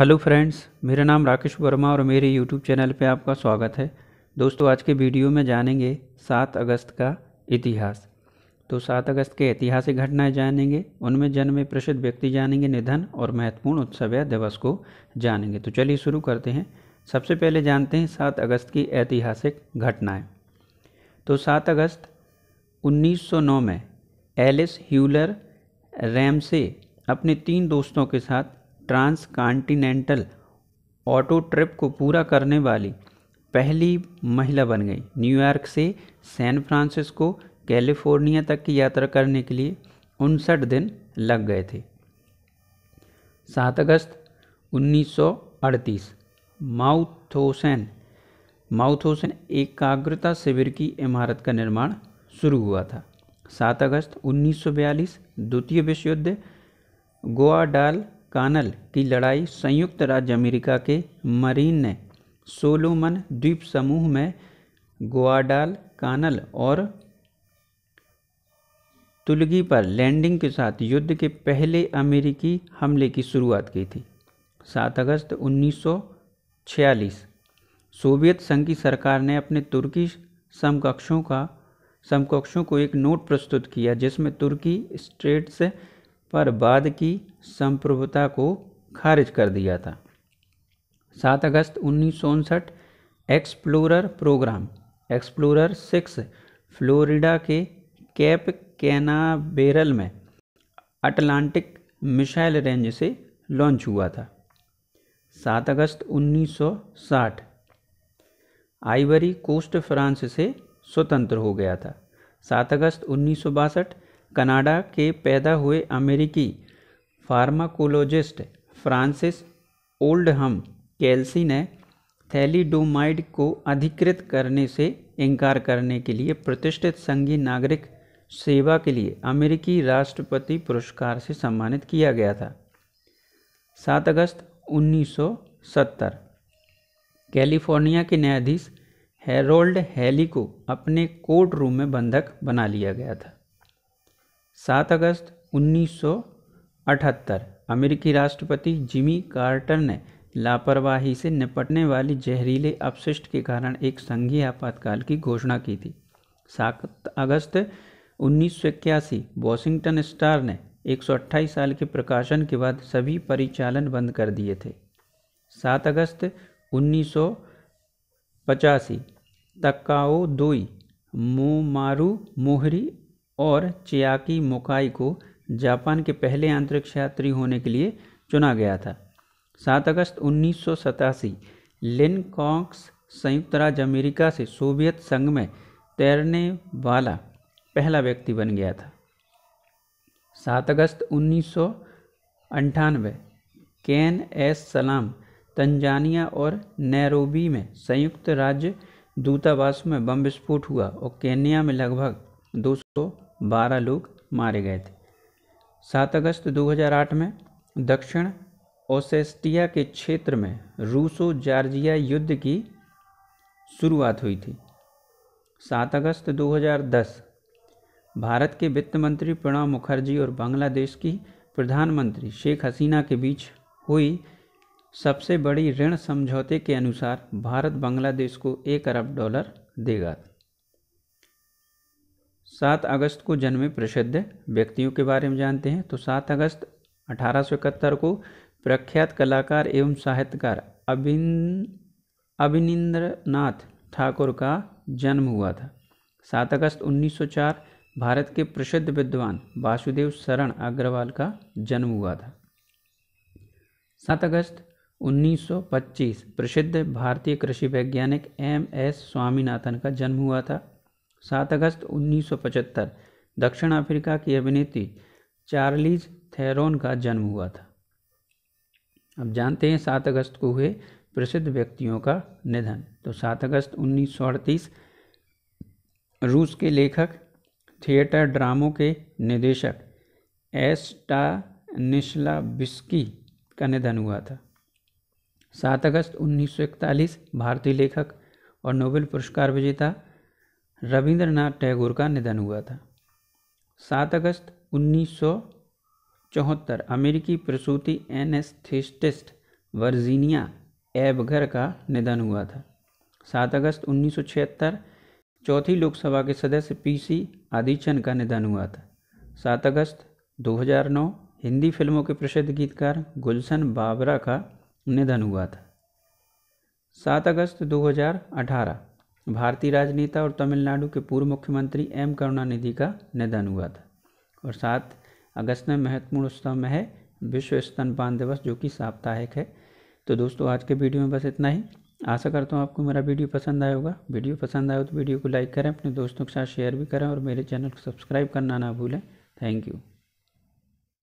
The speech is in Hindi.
हेलो फ्रेंड्स मेरा नाम राकेश वर्मा और मेरे यूट्यूब चैनल पे आपका स्वागत है दोस्तों आज के वीडियो में जानेंगे सात अगस्त का इतिहास तो सात अगस्त के ऐतिहासिक घटनाएं जानेंगे उनमें में प्रसिद्ध व्यक्ति जानेंगे निधन और महत्वपूर्ण उत्सव या दिवस को जानेंगे तो चलिए शुरू करते हैं सबसे पहले जानते हैं सात अगस्त की ऐतिहासिक घटनाएँ तो सात अगस्त उन्नीस में एलिस ह्यूलर रैमसे अपने तीन दोस्तों के साथ कॉन्टिनेंटल ऑटो ट्रिप को पूरा करने वाली पहली महिला बन गई न्यूयॉर्क से सैन फ्रांसिस्को कैलिफोर्निया तक की यात्रा करने के लिए उनसठ दिन लग गए थे सात अगस्त 1938 माउथोसैन माउथोसैन एकाग्रता शिविर की इमारत का निर्माण शुरू हुआ था सात अगस्त 1942 द्वितीय विश्व युद्ध डाल कानल की लड़ाई संयुक्त राज्य अमेरिका के मरीन ने सोलोमन द्वीप समूह में गोआडाल कानल और तुलगी पर लैंडिंग के साथ युद्ध के पहले अमेरिकी हमले की शुरुआत की थी 7 अगस्त 1946 सोवियत संघ की सरकार ने अपने तुर्की समकक्षों का समकक्षों को एक नोट प्रस्तुत किया जिसमें तुर्की स्टेट्स पर बाद की संप्रभुता को खारिज कर दिया था 7 अगस्त उन्नीस Explorer program Explorer six Florida के कैप कैनाबेरल में अटलांटिक मिसाइल रेंज से लॉन्च हुआ था 7 अगस्त 1960 आइवरी कोस्ट फ्रांस से स्वतंत्र हो गया था 7 अगस्त उन्नीस कनाडा के पैदा हुए अमेरिकी फार्माकोलॉजिस्ट फ्रांसिस ओल्डहम कैल्सी ने थैलीडोमाइड को अधिकृत करने से इनकार करने के लिए प्रतिष्ठित संघीय नागरिक सेवा के लिए अमेरिकी राष्ट्रपति पुरस्कार से सम्मानित किया गया था 7 अगस्त 1970 कैलिफोर्निया के न्यायाधीश हेरोल्ड हैली को अपने कोर्ट रूम में बंधक बना लिया गया था सात अगस्त 1978 अमेरिकी राष्ट्रपति जिमी कार्टर ने लापरवाही से निपटने वाली जहरीले अपशिष्ट के कारण एक संघीय आपातकाल की घोषणा की थी सात अगस्त उन्नीस वॉशिंगटन स्टार ने 128 साल के प्रकाशन के बाद सभी परिचालन बंद कर दिए थे सात अगस्त उन्नीस सौ तकाओ दोई मोमारू मोहरी और चियाकी मोकाई को जापान के पहले अंतरिक्ष यात्री होने के लिए चुना गया था सात अगस्त उन्नीस लिन कॉक्स संयुक्त राज्य अमेरिका से सोवियत संघ में तैरने वाला पहला व्यक्ति बन गया था सात अगस्त उन्नीस केन एस सलाम तंजानिया और नैरोबी में संयुक्त राज्य दूतावास में बम विस्फोट हुआ और केन्या में लगभग 212 लोग मारे गए थे 7 अगस्त 2008 में दक्षिण ओसेस्टिया के क्षेत्र में रूसो जार्जिया युद्ध की शुरुआत हुई थी 7 अगस्त 2010 भारत के वित्त मंत्री प्रणब मुखर्जी और बांग्लादेश की प्रधानमंत्री शेख हसीना के बीच हुई सबसे बड़ी ऋण समझौते के अनुसार भारत बांग्लादेश को एक अरब डॉलर देगा सात अगस्त को जन्मे प्रसिद्ध व्यक्तियों के बारे में जानते हैं तो सात अगस्त अठारह को प्रख्यात कलाकार एवं साहित्यकार अभिन अभिनन्द्रनाथ नाथ ठाकुर का जन्म हुआ था सात अगस्त 1904 भारत के प्रसिद्ध विद्वान वासुदेव शरण अग्रवाल का जन्म हुआ था सात अगस्त 1925 प्रसिद्ध भारतीय कृषि वैज्ञानिक एम एस स्वामीनाथन का जन्म हुआ था सात अगस्त 1975 दक्षिण अफ्रीका की अभिनेत्री चार्लीज थेरोन का जन्म हुआ था अब जानते हैं सात अगस्त को हुए प्रसिद्ध व्यक्तियों का निधन तो सात अगस्त उन्नीस रूस के लेखक थिएटर ड्रामों के निदेशक एस्टा निशला बिस्की का निधन हुआ था सात अगस्त 1941 भारतीय लेखक और नोबेल पुरस्कार विजेता रविंद्रनाथ टैगोर का निधन हुआ था सात अगस्त उन्नीस चौहत्तर अमेरिकी प्रसूति एनेस्थेस्टिस्ट वर्जीनिया एबघर का निधन हुआ था सात अगस्त उन्नीस चौथी लोकसभा के सदस्य पीसी आदिचंद का निधन हुआ था सात अगस्त 2009 हिंदी फिल्मों के प्रसिद्ध गीतकार गुलशन बाबरा का निधन हुआ था सात अगस्त 2018 भारतीय राजनेता और तमिलनाडु के पूर्व मुख्यमंत्री एम करुणानिधि का निधन हुआ था और सात अगस्त में महत्वपूर्ण उत्सव है विश्व स्तनपान दिवस जो कि साप्ताहिक है तो दोस्तों आज के वीडियो में बस इतना ही आशा करता हूँ आपको मेरा वीडियो पसंद आया होगा वीडियो पसंद आया तो वीडियो को लाइक करें अपने दोस्तों के साथ शेयर भी करें और मेरे चैनल को सब्सक्राइब करना ना भूलें थैंक यू